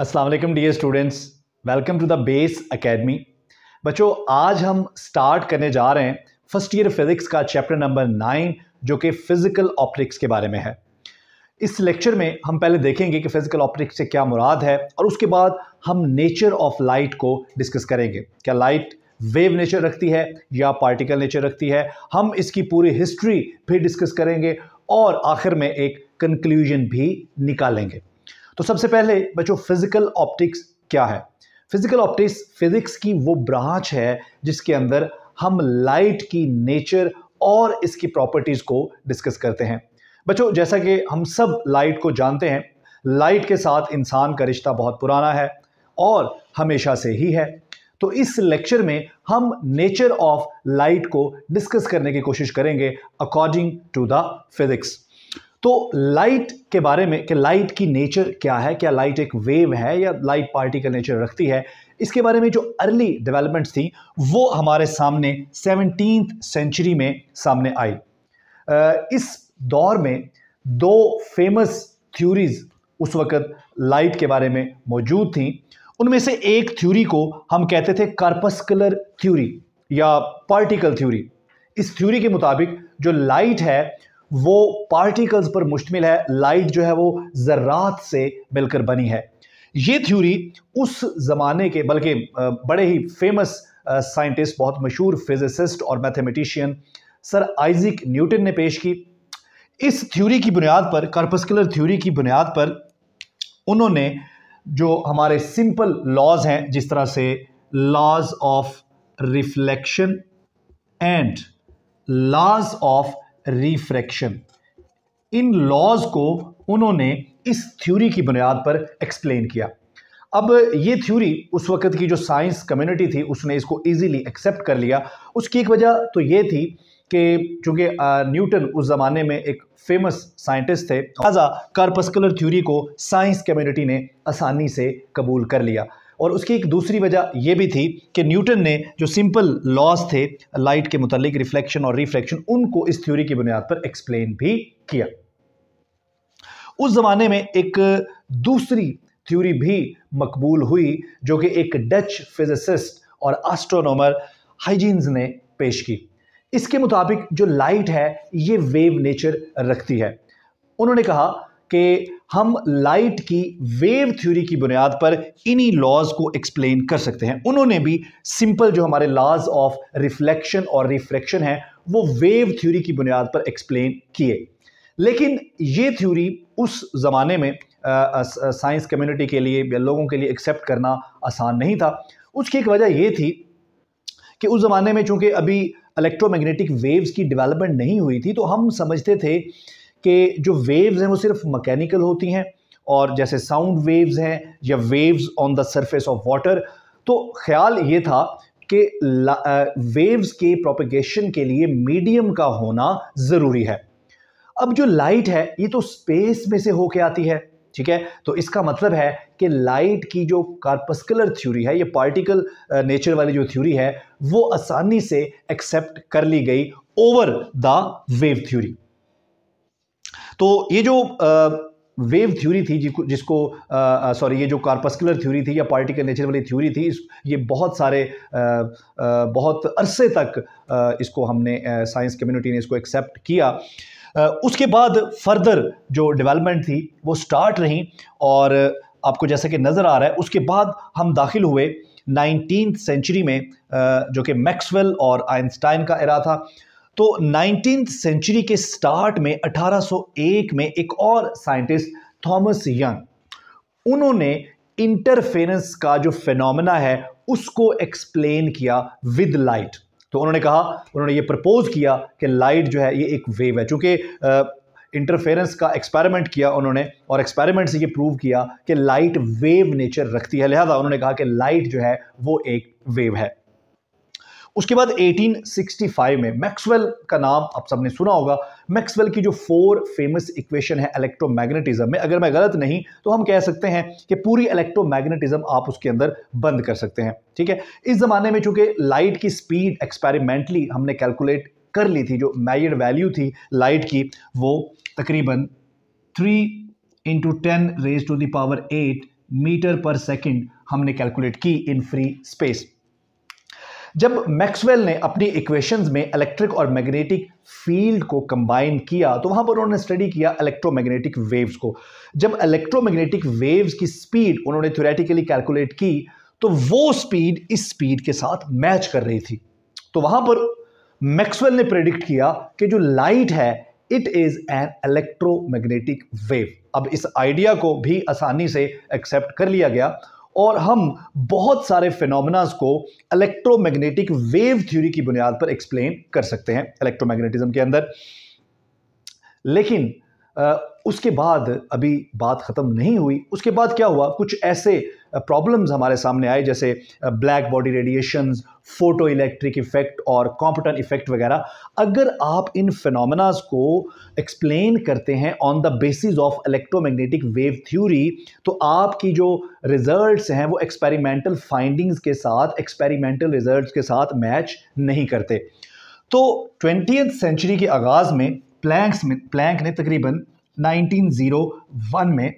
अस्सलाम dear students welcome to the base academy बच्चों आज हम स्टार्ट करने जा रहे हैं फर्स्ट ईयर फिज़िक्स का चैप्टर नंबर नाइन जो कि फ़िज़िकल ऑप्टिक्स के बारे में है इस लेक्चर में हम पहले देखेंगे कि फ़िज़िकल ऑप्टिक्स से क्या मुराद है और उसके बाद हम नेचर ऑफ लाइट को डिस्कस करेंगे क्या लाइट वेव नेचर रखती है या पार्टिकल नेचर रखती है हम इसकी पूरी हिस्ट्री भी डिस्कस करेंगे और आखिर में एक कंक्लूजन भी निकालेंगे तो सबसे पहले बच्चों फिजिकल ऑप्टिक्स क्या है फिजिकल ऑप्टिक्स फिजिक्स की वो ब्रांच है जिसके अंदर हम लाइट की नेचर और इसकी प्रॉपर्टीज़ को डिस्कस करते हैं बच्चों जैसा कि हम सब लाइट को जानते हैं लाइट के साथ इंसान का रिश्ता बहुत पुराना है और हमेशा से ही है तो इस लेक्चर में हम नेचर ऑफ लाइट को डिस्कस करने की कोशिश करेंगे अकॉर्डिंग टू द फिजिक्स तो लाइट के बारे में कि लाइट की नेचर क्या है क्या लाइट एक वेव है या लाइट पार्टी का नेचर रखती है इसके बारे में जो अर्ली डेवलपमेंट्स थी वो हमारे सामने सेवनटीन सेंचुरी में सामने आई इस दौर में दो फेमस थ्योरीज उस वक्त लाइट के बारे में मौजूद थी उनमें से एक थ्योरी को हम कहते थे कार्पस्कुलर थ्योरी या पार्टिकल थ्योरी इस थ्योरी के मुताबिक जो लाइट है वो पार्टिकल्स पर मुश्तमिल है लाइट जो है वो ज़रात से मिलकर बनी है ये थ्योरी उस ज़माने के बल्कि बड़े ही फेमस साइंटिस्ट बहुत मशहूर फिजिसिस्ट और मैथमेटिशियन सर आइजिक न्यूटन ने पेश की इस थ्योरी की बुनियाद पर कार्पस्कुलर थ्योरी की बुनियाद पर उन्होंने जो हमारे सिंपल लॉज हैं जिस तरह से laws of reflection and laws of refraction इन लॉज को उन्होंने इस थ्योरी की बुनियाद पर एक्सप्लेन किया अब ये थ्योरी उस वक्त की जो साइंस कम्युनिटी थी उसने इसको इजीली एक्सेप्ट कर लिया उसकी एक वजह तो ये थी कि चूँकि न्यूटन उस ज़माने में एक फेमस साइंटिस्ट थे लिहाजा कार्पस्कुलर थ्योरी को साइंस कम्युनिटी ने आसानी से कबूल कर लिया और उसकी एक दूसरी वजह यह भी थी कि न्यूटन ने जो सिंपल लॉज थे लाइट के मुतालिक रिफ्लेक्शन और रिफ्लेक्शन उनको इस थ्योरी की बुनियाद पर एक्सप्लेन भी किया उस ज़माने में एक दूसरी थ्योरी भी मकबूल हुई जो कि एक डच फिजिसिस्ट और एस्ट्रोनॉमर हाइजीन्स ने पेश की इसके मुताबिक जो लाइट है ये वेव नेचर रखती है उन्होंने कहा कि हम लाइट की वेव थ्योरी की बुनियाद पर इन्हीं लॉज को एक्सप्लेन कर सकते हैं उन्होंने भी सिंपल जो हमारे लॉज ऑफ रिफ्लेक्शन और रिफ्रैक्शन है वो वेव थ्योरी की बुनियाद पर एक्सप्लेन किए लेकिन ये थ्योरी उस ज़माने में साइंस कम्युनिटी के लिए या लोगों के लिए एक्सेप्ट करना आसान नहीं था उसकी एक वजह यह थी कि उस ज़माने में चूंकि अभी इलेक्ट्रोमैग्नेटिक वेव्स की डेवलपमेंट नहीं हुई थी तो हम समझते थे कि जो वेव्स हैं वो सिर्फ मकैनिकल होती हैं और जैसे साउंड वेव्स हैं या waves on the surface of water तो ख्याल ये था कि वेव्स के प्रोपिगेशन के लिए मीडियम का होना ज़रूरी है अब जो लाइट है ये तो स्पेस में से होके आती है ठीक है तो इसका मतलब है कि लाइट की जो कार्पस्कुलर थ्योरी है ये पार्टिकल नेचर वाली जो थ्योरी है वो आसानी से एक्सेप्ट कर ली गई ओवर द वेव थ्योरी तो ये जो वेव थ्योरी थी जिसको सॉरी ये जो कार्पस्कुलर थ्योरी थी या पार्टिकल नेचर वाली थ्योरी थी ये बहुत सारे आ, आ, बहुत अरसे तक आ, इसको हमने साइंस कम्युनिटी ने इसको एक्सेप्ट किया उसके बाद फर्दर जो डेवलपमेंट थी वो स्टार्ट रही और आपको जैसा कि नज़र आ रहा है उसके बाद हम दाखिल हुए नाइनटीन सेंचुरी में जो कि मैक्सवेल और आइंस्टाइन का एरा था तो नाइनटीन सेंचुरी के स्टार्ट में 1801 में एक और साइंटिस्ट थॉमस यंग उन्होंने इंटरफेरेंस का जो फेनोमेना है उसको एक्सप्लेन किया विद लाइट तो उन्होंने कहा उन्होंने ये प्रपोज किया कि लाइट जो है ये एक वेव है चूंकि इंटरफेरेंस का एक्सपेरिमेंट किया उन्होंने और एक्सपेरिमेंट से ये प्रूव किया कि लाइट वेव नेचर रखती है लिहाजा उन्होंने कहा कि लाइट जो है वो एक वेव है उसके बाद 1865 में मैक्सवेल का नाम आप सबने सुना होगा मैक्सवेल की जो फोर फेमस इक्वेशन है इलेक्ट्रोमैग्नेटिज्म में अगर मैं गलत नहीं तो हम कह सकते हैं कि पूरी इलेक्ट्रोमैग्नेटिज्म आप उसके अंदर बंद कर सकते हैं ठीक है इस ज़माने में चूंकि लाइट की स्पीड एक्सपेरिमेंटली हमने कैलकुलेट कर ली थी जो मैड वैल्यू थी लाइट की वो तकरीबन three into ten raise to the power eight meter per second हमने कैलकुलेट की इन फ्री स्पेस जब मैक्सवेल ने अपनी इक्वेशंस में इलेक्ट्रिक और मैग्नेटिक फील्ड को कंबाइन किया तो वहां पर उन्होंने स्टडी किया इलेक्ट्रोमैग्नेटिक वेव्स को जब इलेक्ट्रोमैग्नेटिक वेव्स की स्पीड उन्होंने थ्योरेटिकली कैलकुलेट की तो वो स्पीड इस स्पीड के साथ मैच कर रही थी तो वहां पर मैक्सवेल ने प्रेडिक्ट किया कि जो लाइट है it is an electromagnetic wave अब इस आइडिया को भी आसानी से एक्सेप्ट कर लिया गया और हम बहुत सारे फिनोमिनाज को इलेक्ट्रोमैग्नेटिक वेव थ्योरी की बुनियाद पर एक्सप्लेन कर सकते हैं इलेक्ट्रोमैग्नेटिज्म के अंदर लेकिन उसके बाद अभी बात ख़त्म नहीं हुई उसके बाद क्या हुआ कुछ ऐसे प्रॉब्लम्स हमारे सामने आए जैसे black body radiations photo electric effect और कॉम्पटन इफेक्ट वगैरह अगर आप इन फिनोमेनाज को एक्सप्लेन करते हैं on the basis of electromagnetic wave theory तो आपकी जो रिजल्ट्स हैं वो एक्सपेरिमेंटल फाइंडिंग्स के साथ एक्सपेरिमेंटल रिजल्ट्स के साथ मैच नहीं करते तो ट्वेंटी सेंचुरी के आगाज़ में प्लैंक्स में प्लैंक ने तकरीबन 1901 में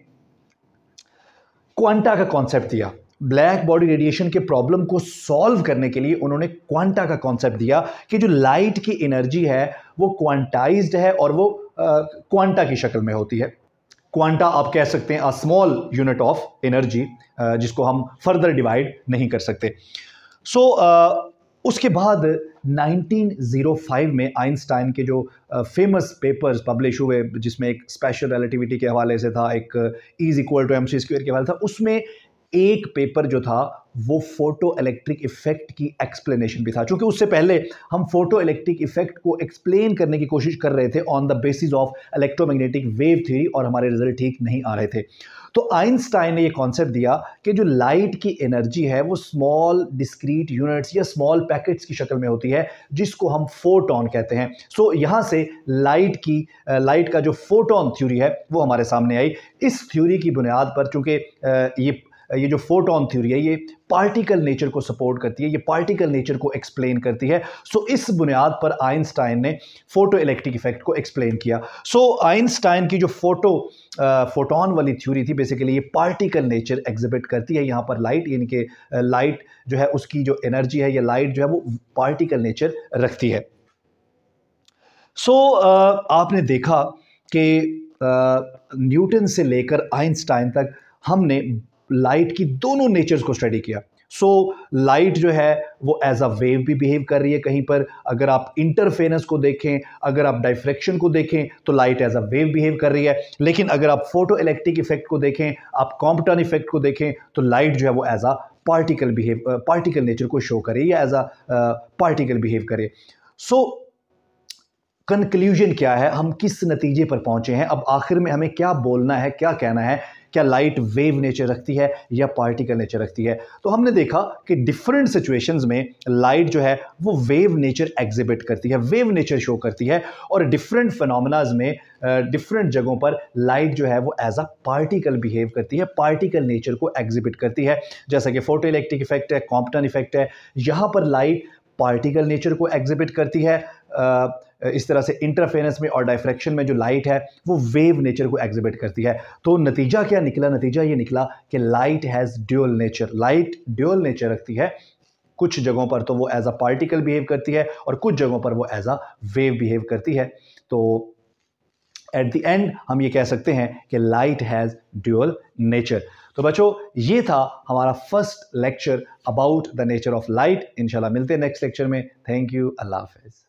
क्वांटा का कॉन्सेप्ट दिया ब्लैक बॉडी रेडिएशन के प्रॉब्लम को सॉल्व करने के लिए उन्होंने क्वांटा का कॉन्सेप्ट दिया कि जो लाइट की एनर्जी है वो क्वांटाइज्ड है और वो क्वांटा की शक्ल में होती है क्वांटा आप कह सकते हैं a small unit of energy जिसको हम फर्दर डिवाइड नहीं कर सकते सो so, uh, उसके बाद 1905 में आइंस्टाइन के जो फेमस पेपर्स पब्लिश हुए जिसमें एक स्पेशल रिलेटिविटी के हवाले से था एक is equal to M C square के हवाले था उसमें एक पेपर जो था वो फोटो इलेक्ट्रिक इफेक्ट की एक्सप्लेनेशन भी था क्योंकि उससे पहले हम फोटो इलेक्ट्रिक इफेक्ट को एक्सप्लेन करने की कोशिश कर रहे थे on the basis of electromagnetic wave theory और हमारे रिजल्ट ठीक नहीं आ रहे थे तो आइंस्टाइन ने ये कॉन्सेप्ट दिया कि जो लाइट की एनर्जी है वो स्मॉल डिस्क्रीट यूनिट्स या स्मॉल पैकेट्स की शक्ल में होती है जिसको हम फोटोन कहते हैं सो so, यहाँ से लाइट की लाइट का जो फोटोन थ्योरी है वो हमारे सामने आई इस थ्योरी की बुनियाद पर चूँकि ये ये जो फोटोन थ्योरी है ये पार्टिकल नेचर को सपोर्ट करती है ये पार्टिकल नेचर को एक्सप्लेन करती है सो so, इस बुनियाद पर आइंस्टाइन ने फोटो इलेक्ट्रिक इफेक्ट को एक्सप्लेन किया सो so, आइंस्टाइन की जो फोटो फोटोन वाली थ्योरी थी बेसिकली ये पार्टिकल नेचर एग्जिबिट करती है यहाँ पर लाइट यानी कि लाइट जो है उसकी जो एनर्जी है या लाइट जो है वो पार्टिकल नेचर रखती है सो so, आपने देखा कि न्यूटन से लेकर आइंस्टाइन तक हमने लाइट की दोनों नेचर्स को स्टडी किया सो so, लाइट जो है वो एज अ वेव भी बिहेव कर रही है कहीं पर अगर आप इंटरफेरेंस को देखें अगर आप डाइफ्रेक्शन को देखें तो light as a wave behave कर रही है लेकिन अगर आप फोटो इलेक्ट्रिक इफेक्ट को देखें आप कॉम्पटन इफेक्ट को देखें तो लाइट जो है वो as a particle behave particle nature को शो करे या एज अ पार्टिकल बिहेव करे सो कंक्लूजन क्या है हम किस नतीजे पर पहुंचे हैं अब आखिर में हमें क्या बोलना है क्या कहना है क्या लाइट वेव नेचर रखती है या पार्टिकल नेचर रखती है तो हमने देखा कि डिफरेंट सिचुएशंस में लाइट जो है वो वेव नेचर एग्जिबिट करती है वेव नेचर शो करती है और डिफरेंट फिनोमिनाज में डिफरेंट जगहों पर लाइट जो है वो एज अ पार्टिकल बिहेव करती है पार्टिकल नेचर को एग्जिबिट करती है जैसा कि फोटो इलेक्ट्रिक इफेक्ट है कॉम्पटन इफेक्ट है यहाँ पर लाइट पार्टिकल नेचर को एग्जिबिट करती है इस तरह से इंटरफेरेंस में और डायफ्रैक्शन में जो लाइट है वो वेव नेचर को एग्जिबिट करती है तो नतीजा क्या निकला नतीजा ये निकला कि light has dual nature light dual nature रखती है कुछ जगहों पर तो वो एज अ पार्टिकल बिहेव करती है और कुछ जगहों पर वो एज अ वेव बिहेव करती है तो एट द एंड हम ये कह सकते हैं कि लाइट हैज़ ड्यूअल नेचर तो बच्चों ये था हमारा first lecture about the nature of light इंशाल्लाह मिलते हैं नेक्स्ट लेक्चर में थैंक यू अल्लाह हाफिज़